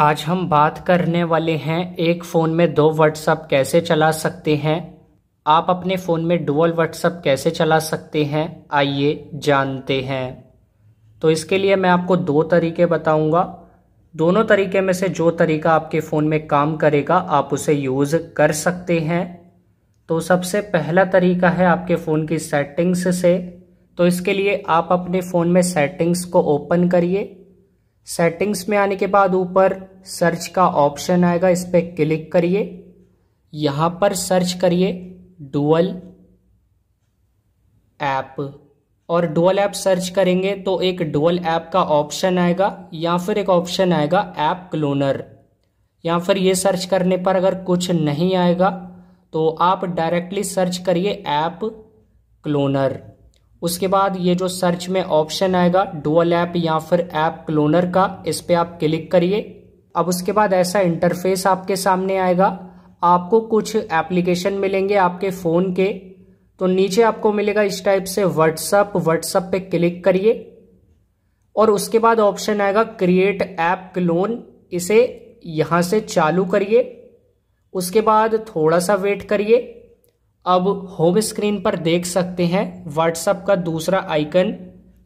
आज हम बात करने वाले हैं एक फ़ोन में दो व्हाट्सअप कैसे चला सकते हैं आप अपने फ़ोन में डुअल व्हाट्सअप कैसे चला सकते हैं आइए जानते हैं तो इसके लिए मैं आपको दो तरीके बताऊंगा दोनों तरीके में से जो तरीका आपके फ़ोन में काम करेगा आप उसे यूज़ कर सकते हैं तो सबसे पहला तरीका है आपके फ़ोन की सेटिंग्स से तो इसके लिए आप अपने फ़ोन में सेटिंग्स को ओपन करिए सेटिंग्स में आने के बाद ऊपर सर्च का ऑप्शन आएगा इस पर क्लिक करिए यहाँ पर सर्च करिए डुअल ऐप और डुअल ऐप सर्च करेंगे तो एक डुअल ऐप का ऑप्शन आएगा या फिर एक ऑप्शन आएगा ऐप क्लोनर या फिर ये सर्च करने पर अगर कुछ नहीं आएगा तो आप डायरेक्टली सर्च करिए ऐप क्लोनर उसके बाद ये जो सर्च में ऑप्शन आएगा डुअल ऐप या फिर ऐप क्लोनर का इस पर आप क्लिक करिए अब उसके बाद ऐसा इंटरफेस आपके सामने आएगा आपको कुछ एप्लीकेशन मिलेंगे आपके फ़ोन के तो नीचे आपको मिलेगा इस टाइप से व्हाट्सअप व्हाट्सअप पे क्लिक करिए और उसके बाद ऑप्शन आएगा क्रिएट ऐप क्लोन इसे यहाँ से चालू करिए उसके बाद थोड़ा सा वेट करिए अब होम स्क्रीन पर देख सकते हैं व्हाट्सअप का दूसरा आइकन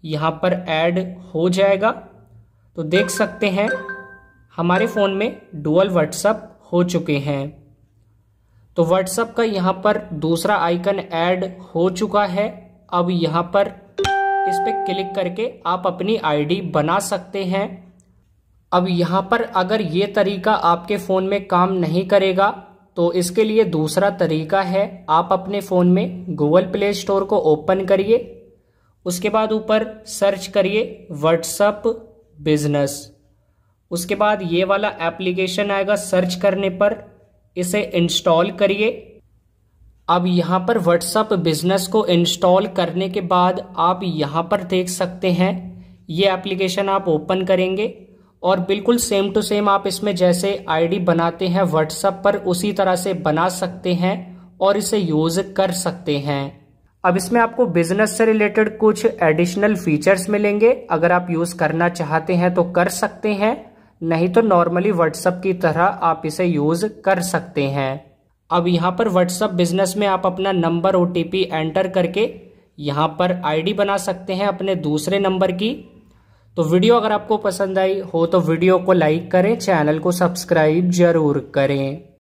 यहाँ पर ऐड हो जाएगा तो देख सकते हैं हमारे फ़ोन में डुअल व्हाट्सअप हो चुके हैं तो व्हाट्सअप का यहाँ पर दूसरा आइकन ऐड हो चुका है अब यहाँ पर इस पर क्लिक करके आप अपनी आईडी बना सकते हैं अब यहाँ पर अगर ये तरीका आपके फ़ोन में काम नहीं करेगा तो इसके लिए दूसरा तरीका है आप अपने फ़ोन में गूगल प्ले स्टोर को ओपन करिए उसके बाद ऊपर सर्च करिए व्हाट्सअप बिजनेस उसके बाद ये वाला एप्लीकेशन आएगा सर्च करने पर इसे इंस्टॉल करिए अब यहाँ पर व्हाट्सअप बिजनेस को इंस्टॉल करने के बाद आप यहाँ पर देख सकते हैं ये एप्लीकेशन आप ओपन करेंगे और बिल्कुल सेम टू सेम आप इसमें जैसे आईडी बनाते हैं व्हाट्सएप पर उसी तरह से बना सकते हैं और इसे यूज कर सकते हैं अब इसमें आपको बिजनेस से रिलेटेड कुछ एडिशनल फीचर्स मिलेंगे अगर आप यूज करना चाहते हैं तो कर सकते हैं नहीं तो नॉर्मली व्हाट्सएप की तरह आप इसे यूज कर सकते हैं अब यहाँ पर व्हाट्सएप बिजनेस में आप अपना नंबर ओ एंटर करके यहाँ पर आईडी बना सकते हैं अपने दूसरे नंबर की तो वीडियो अगर आपको पसंद आई हो तो वीडियो को लाइक करें चैनल को सब्सक्राइब जरूर करें